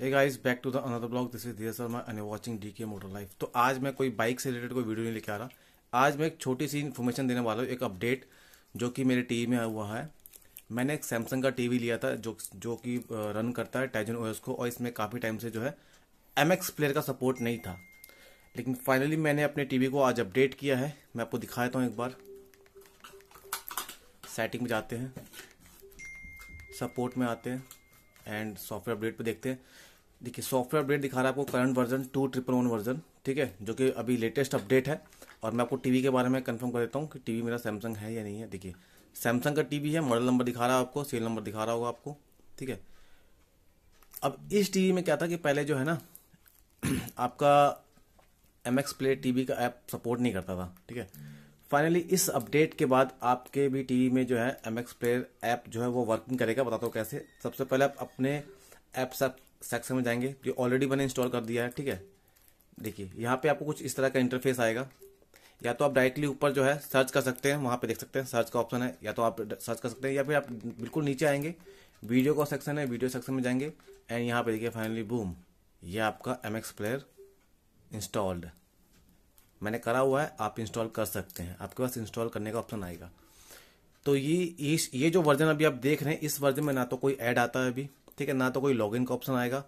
hey guys back to the another blog this is दियर Sharma and watching DK motor life तो आज मैं कोई बाइक से रिलेटेड कोई वीडियो नहीं लेके आ रहा आज मैं एक छोटी सी इन्फॉर्मेशन देने वाला हूँ एक अपडेट जो कि मेरे टीवी में हुआ है मैंने एक सैमसंग का टीवी लिया था जो जो कि रन करता है टाइजन ओएस को और इसमें काफ़ी टाइम से जो है एम एक्स प्लेयर का सपोर्ट नहीं था लेकिन फाइनली मैंने अपने टी को आज अपडेट किया है मैं आपको दिखा देता हूँ एक बार सेटिंग में जाते हैं सपोर्ट में आते हैं एंड सॉफ्टवेयर अपडेट पे देखते हैं देखिए सॉफ्टवेयर अपडेट दिखा रहा है आपको current version two triple one version ठीक है जो कि अभी लेटेस्ट अपडेट है और मैं आपको टीवी के बारे में कंफर्म कर देता हूँ कि टीवी मेरा सैमसंग है या नहीं है देखिए सैमसंग का टीवी है मॉडल नंबर दिखा रहा है आपको सेल नंबर दिखा रहा होगा आपको ठीक है अब इस टीवी में क्या था कि पहले जो है ना आपका एम एक्स प्ले टीवी का ऐप सपोर्ट नहीं करता था ठीक है फाइनली इस अपडेट के बाद आपके भी टीवी में जो है एम एक्स प्लेयर ऐप जो है वो वर्किंग करेगा बताता हूँ कैसे सबसे पहले आप अपने ऐप सेक्शन में जाएंगे जो ऑलरेडी मैंने इंस्टॉल कर दिया है ठीक है देखिए यहाँ पे आपको कुछ इस तरह का इंटरफेस आएगा या तो आप डायरेक्टली ऊपर जो है सर्च कर सकते हैं वहाँ पे देख सकते हैं सर्च का ऑप्शन है या तो आप सर्च कर सकते हैं या फिर आप बिल्कुल नीचे आएंगे वीडियो का सेक्शन है वीडियो सेक्शन में जाएंगे एंड यहाँ पे देखिए फाइनली बूम ये आपका एम एक्स प्लेयर इंस्टॉल्ड है मैंने करा हुआ है आप इंस्टॉल कर सकते हैं आपके पास इंस्टॉल करने का ऑप्शन आएगा तो ये ये जो वर्जन अभी आप देख रहे हैं इस वर्जन में ना तो कोई ऐड आता है अभी ठीक है ना तो कोई लॉगिन का ऑप्शन आएगा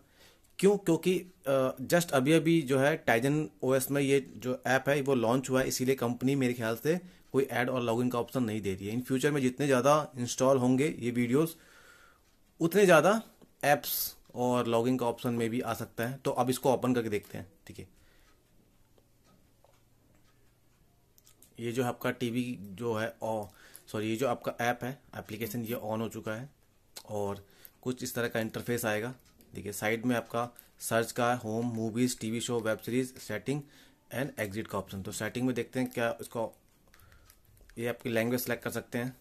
क्यों क्योंकि जस्ट अभी अभी जो है टाइजन ओएस में ये जो ऐप है वो लॉन्च हुआ है इसीलिए कंपनी मेरे ख्याल से कोई ऐड और लॉगिन का ऑप्शन नहीं दे रही है इन फ्यूचर में जितने ज़्यादा इंस्टॉल होंगे ये वीडियोस उतने ज़्यादा ऐप्स और लॉगिन का ऑप्शन में भी आ सकता है तो अब इसको ओपन करके देखते हैं ठीक है ये जो आपका टीवी जो है सॉरी ये जो आपका ऐप है एप्लीकेशन ये ऑन हो चुका है और कुछ इस तरह का इंटरफेस आएगा देखिए साइड में आपका सर्च का है home movies TV show web series setting and exit का ऑप्शन तो सेटिंग में देखते हैं क्या इसको ये आपकी लैंग्वेज सेलेक्ट कर सकते हैं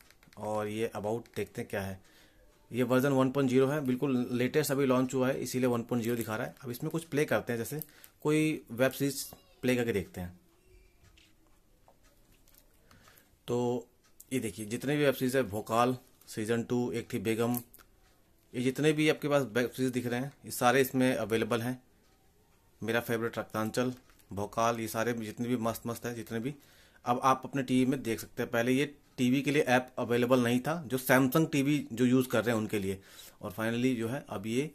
और ये अबाउट देखते हैं क्या है ये वर्जन 1.0 है बिल्कुल लेटेस्ट अभी लॉन्च हुआ है इसीलिए 1.0 दिखा रहा है अब इसमें कुछ प्ले करते हैं जैसे कोई वेब सीरीज प्ले करके देखते हैं तो ये देखिए जितने भी वेब सीरीज है भोकाल सीजन टू एक थी बेगम ये जितने भी आपके पास वेब सीरीज दिख रहे हैं ये सारे इसमें अवेलेबल हैं मेरा फेवरेट रक्तांचल भोकाल ये सारे जितने भी मस्त मस्त हैं जितने भी अब आप अपने टीवी में देख सकते हैं पहले ये टीवी के लिए ऐप अवेलेबल नहीं था जो सैमसंग टीवी जो यूज़ कर रहे हैं उनके लिए और फाइनली जो है अब ये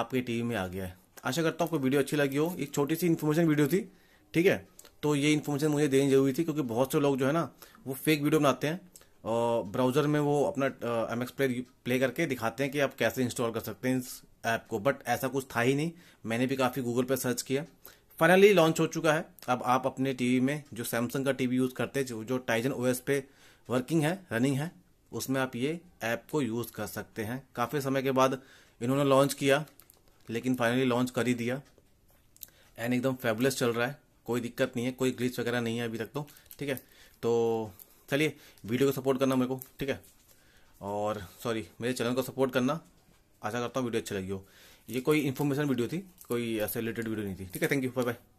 आपके टीवी में आ गया है आशा करता हूँ आपको वीडियो अच्छी लगी हो एक छोटी सी इन्फॉर्मेशन वीडियो थी ठीक है तो ये इन्फॉर्मेशन मुझे देनी जरूरी थी क्योंकि बहुत से लोग जो है ना वो फेक वीडियो बनाते हैं और ब्राउज़र में वो अपना एम एक्स प्ले प्ले करके दिखाते हैं कि आप कैसे इंस्टॉल कर सकते हैं इस ऐप को बट ऐसा कुछ था ही नहीं मैंने भी काफ़ी गूगल पर सर्च किया फाइनली लॉन्च हो चुका है अब आप अपने टीवी में जो सैमसंग का टीवी यूज़ करते हैं जो, टाइजन ओएस पे वर्किंग है रनिंग है उसमें आप ये ऐप को यूज़ कर सकते हैं काफ़ी समय के बाद इन्होंने लॉन्च किया लेकिन फाइनली लॉन्च कर ही दिया एंड एकदम फेबलेस चल रहा है कोई दिक्कत नहीं है कोई ग्लिच वगैरह नहीं है अभी तक तो ठीक है तो चलिए वीडियो को सपोर्ट करना मेरे को ठीक है और सॉरी मेरे चैनल को सपोर्ट करना आशा करता हूँ वीडियो अच्छी लगी हो ये कोई इन्फॉर्मेशन वीडियो थी कोई ऐसे रिलेटेड वीडियो नहीं थी ठीक है थैंक यू बाय बाय